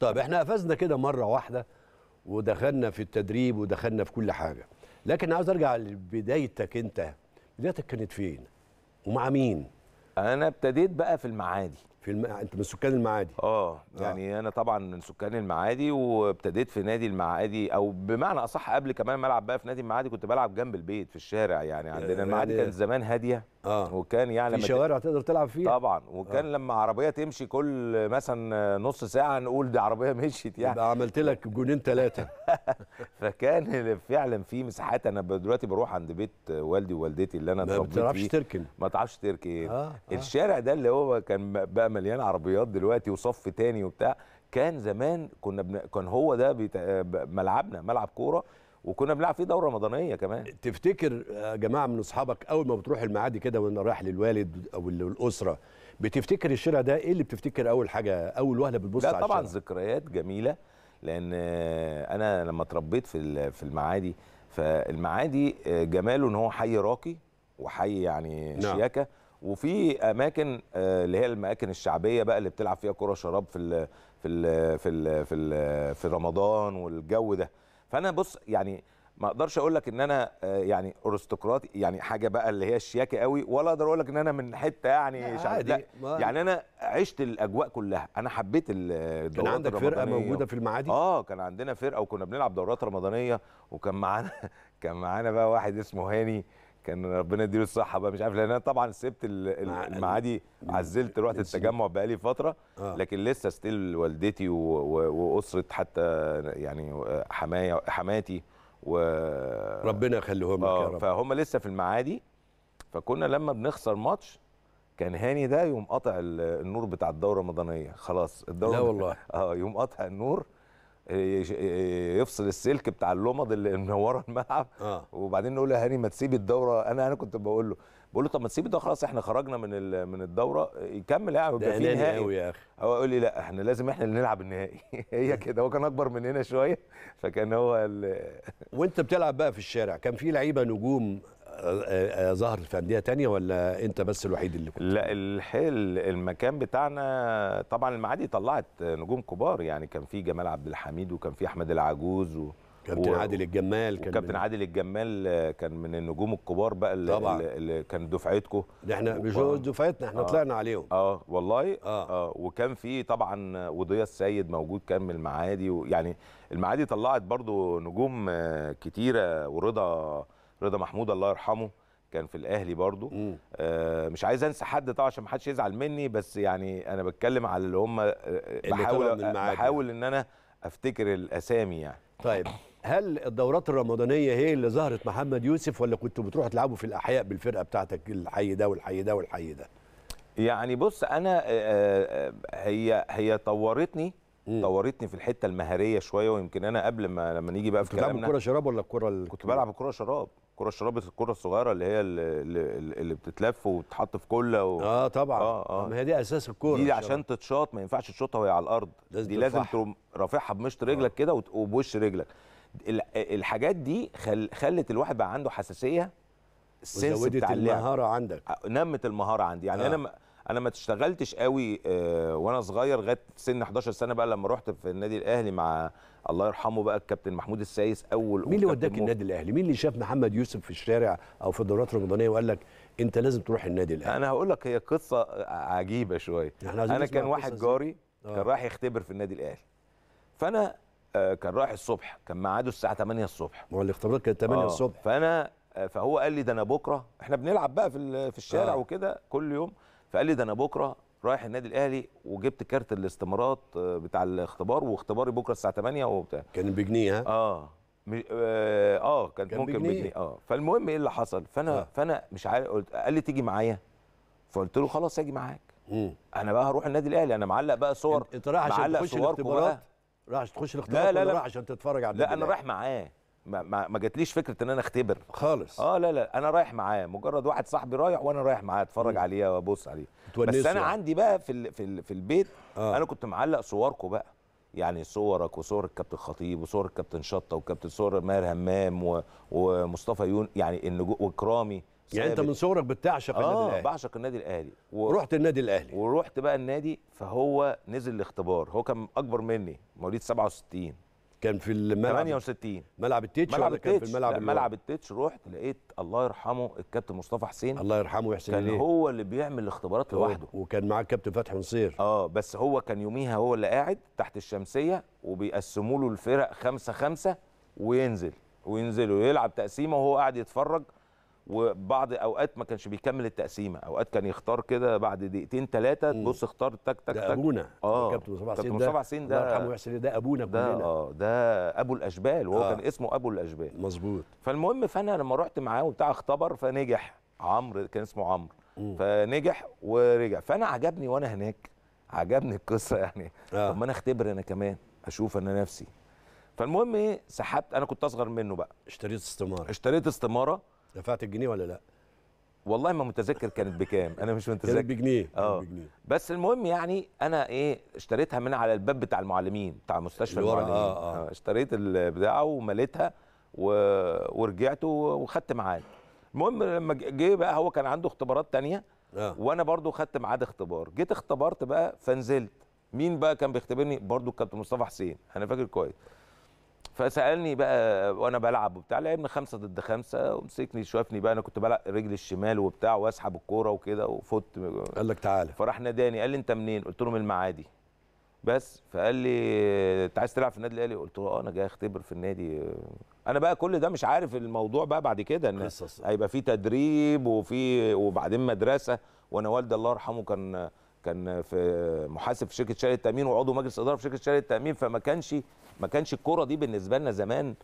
طيب احنا قفزنا كده مره واحده ودخلنا في التدريب ودخلنا في كل حاجه لكن عاوز ارجع لبدايتك انت بدايتك كانت فين ومع مين انا ابتديت بقى في المعادي في الم... انت من سكان المعادي اه, آه. يعني انا طبعا من سكان المعادي وابتديت في نادي المعادي او بمعنى اصح قبل كمان ما العب بقى في نادي المعادي كنت بلعب جنب البيت في الشارع يعني عندنا آه، يعني المعادي كانت زمان هاديه اه وكان يعني في شوارع تقدر تلعب فيها طبعا وكان آه. لما عربيه تمشي كل مثلا نص ساعه نقول دي عربيه مشيت يعني ده عملت لك جونين ثلاثه فكان فعلا في مساحات انا دلوقتي بروح عند بيت والدي ووالدتي اللي انا اتربيت ما بتعرفش تركن ما تعرفش تركن آه. آه. الشارع ده اللي هو كان بقى مليان عربيات دلوقتي وصف تاني وبتاع كان زمان كنا بن... كان هو ده بيت... آه، ملعبنا ملعب كوره وكنا بنلعب فيه دوره رمضانيه كمان تفتكر يا جماعه من اصحابك اول ما بتروح المعادي كده وانا رايح للوالد او للاسره بتفتكر الشارع ده ايه اللي بتفتكر اول حاجه اول وهله بتبص على الشارع طبعا ذكريات جميله لان انا لما اتربيت في في المعادي فالمعادي آه، جماله ان هو حي راقي وحي يعني نعم. شياكه وفي اماكن آه، اللي هي الاماكن الشعبيه بقى اللي بتلعب فيها كره شراب في الـ في الـ في الـ في, الـ في رمضان والجو ده فانا بص يعني ما اقدرش اقول لك ان انا آه، يعني ارستقراطي يعني حاجه بقى اللي هي الشياكه قوي ولا اقدر اقول لك ان انا من حته يعني شعب لا يعني انا عشت الاجواء كلها انا حبيت الدورات كان عندك فرقه موجوده في المعادي اه كان عندنا فرقه وكنا بنلعب دورات رمضانيه وكان معانا كان معانا بقى واحد اسمه هاني كان ربنا يديله الصحه بقى مش عارف لان انا طبعا سبت المعادي عزلت رحت التجمع بقالي فتره آه. لكن لسه ستيل والدتي واسره حتى يعني آه، حمايا حماتي و ربنا يخليهم لك يا آه، رب فهم لسه في المعادي فكنا لما بنخسر ماتش كان هاني ده يوم قطع النور بتاع الدوره الرمضانيه خلاص الدوره لا والله اه يوم قطع النور يفصل السلك بتاع اللمض اللي منوره الملعب آه. وبعدين نقول يا هاني ما تسيب الدوره انا انا كنت بقول له بقول له طب ما تسيب الدوره خلاص احنا خرجنا من من الدوره يكمل يعني يبقى في نهائي قوي يا اخي هو يقول لي لا احنا لازم احنا اللي نلعب النهائي هي كده هو كان اكبر مننا شويه فكان هو وانت بتلعب بقى في الشارع كان في لعيبه نجوم آه، آه، ظهر في انديه تانية ولا انت بس الوحيد اللي كنت لا الحيل المكان بتاعنا طبعا المعادي طلعت نجوم كبار يعني كان في جمال عبد الحميد وكان في احمد العجوز و... كابتن عادل الجمال كان كابتن عادل الجمال كان من النجوم الكبار بقى اللي, طبعا. اللي كان دفعتكم احنا مش دفعتنا احنا آه طلعنا عليهم اه والله آه. اه وكان في طبعا وضياء السيد موجود كان من المعادي ويعني المعادي طلعت برضو نجوم كتيره ورضا رضا محمود الله يرحمه كان في الاهلي برضو آه مش عايز انسى حد طبعا عشان ما حدش يزعل مني بس يعني انا بتكلم على اللي هم آه، بحاول بحاول ان انا افتكر الاسامي يعني طيب هل الدورات الرمضانيه هي اللي ظهرت محمد يوسف ولا كنتوا بتروحوا تلعبوا في الاحياء بالفرقه بتاعتك الحي ده والحي ده والحي ده يعني بص انا آه، آه، هي هي طورتني طورتني في الحته المهاريه شويه ويمكن انا قبل ما لما نيجي بقى في كلامنا كنت بتلعب الكره شراب ولا الكره كنت بلعب الكره شراب الكره الشرابه الكره الصغيره اللي هي اللي, اللي بتتلف وتتحط في كله و... اه طبعا اه اه ما هي دي اساس الكره دي عشان تتشاط ما ينفعش تشوطها وهي على الارض لازم دي لازم تقوم رافعها بمشط رجلك آه. كده وبوش رجلك الحاجات دي خل... خلت الواحد بقى عنده حساسيه السنس بتاع المهاره عندك نمت المهاره عندي يعني آه. انا انا ما اشتغلتش قوي آه، وانا صغير لغايه سن 11 سنه بقى لما رحت في النادي الاهلي مع الله يرحمه بقى الكابتن محمود السايس اول مين اللي وداك النادي الاهلي مين اللي شاف محمد يوسف في الشارع او في الدورات الرمضانيه وقال لك انت لازم تروح النادي الاهلي انا هقول لك هي قصه عجيبه شويه انا كان واحد جاري أوه. كان رايح يختبر في النادي الاهلي فانا آه، كان رايح الصبح كان ميعاده الساعه 8 الصبح هو الاختبارات كانت 8 آه، الصبح فانا فهو قال لي ده انا بكره احنا بنلعب بقى في في الشارع آه. وكده كل يوم فقال لي ده انا بكره رايح النادي الاهلي وجبت كارت الاستمارات آه، بتاع الاختبار واختباري بكره الساعه 8 وبتاع كان بجنيه ها آه. اه اه, كان, كان ممكن بجنيه. بجنيه اه فالمهم ايه اللي حصل فانا آه. فانا مش عارف قلت قال لي تيجي معايا فقلت له خلاص هاجي معاك انا بقى هروح النادي الاهلي انا معلق بقى صور انت رايح عشان تخش الاختبارات رايح تخش الاختبارات لا لا لا رايح عشان تتفرج على لا انا رايح معاه ما, ما, ما جاتليش فكره ان انا اختبر خالص اه لا لا انا رايح معاه مجرد واحد صاحبي رايح وانا رايح معاه اتفرج عليه وابص عليه بس انا يعني. عندي بقى في في, في البيت آه. انا كنت معلق صوركم بقى يعني صورك وصور الكابتن خطيب وصور الكابتن شطه وكابتن صور ماهر همام و... ومصطفى يون يعني النجوم وكرامي يعني انت من صورك بتعشق آه النادي الاهلي بعشق النادي الاهلي و... رحت النادي الاهلي ورحت بقى النادي فهو نزل الاختبار هو كان اكبر مني مواليد 67 كان في الملعب 68 ملعب التيتش ملعب التيتش كان في الملعب لا ملعب التيتش رحت لقيت الله يرحمه الكابتن مصطفى حسين الله يرحمه ويحسن كان ليه. هو اللي بيعمل الاختبارات لوحده وكان معاه الكابتن فتحي نصير اه بس هو كان يوميها هو اللي قاعد تحت الشمسيه وبيقسموا له الفرق خمسة خمسة وينزل وينزل ويلعب تقسيمه وهو قاعد يتفرج وبعض اوقات ما كانش بيكمل التقسيمه اوقات كان يختار كده بعد دقيقتين ثلاثه تبص اختار تك تك ده ابونا اه كابتن مصطفى حسين كابتن مصطفى حسين ده الله يرحمه ويحسن ده ابونا ده كلنا اه ده ابو الاشبال وهو آه. كان اسمه ابو الاشبال مظبوط فالمهم فانا لما رحت معاه وبتاع اختبر فنجح عمرو كان اسمه عمرو فنجح ورجع فانا عجبني وانا هناك عجبني القصه يعني آه. طب ما انا اختبر انا كمان اشوف انا نفسي فالمهم ايه سحبت انا كنت اصغر منه بقى اشتريت استماره اشتريت استماره دفعت الجنيه ولا لا والله ما متذكر كانت بكام انا مش متذكر كانت بجنيه اه بس المهم يعني انا ايه اشتريتها من على الباب بتاع المعلمين بتاع مستشفى المعلمين آه آه. آه. اشتريت البتاعه ومليتها و... ورجعت وخدت ميعاد المهم لما جه بقى هو كان عنده اختبارات تانية آه. وانا برضو خدت ميعاد اختبار جيت اختبرت بقى فنزلت مين بقى كان بيختبرني برضو كابتن مصطفى حسين انا فاكر كويس فسالني بقى وانا بلعب وبتاع لعبنا خمسه ضد خمسه ومسكني شافني بقى انا كنت بلعب رجلي الشمال وبتاع واسحب الكوره وكده وفت قال لك تعالى فراح ناداني قال لي انت منين؟ قلت له من المعادي بس فقال لي انت عايز تلعب في النادي الاهلي؟ قلت له اه انا جاي اختبر في النادي انا بقى كل ده مش عارف الموضوع بقى بعد كده ان هيبقى في تدريب وفي وبعدين مدرسه وانا والدي الله يرحمه كان كان في محاسب في شركه شركه التامين وعضو مجلس اداره في شركه شركه التامين فما كانش ما كانش الكوره دي بالنسبه لنا زمان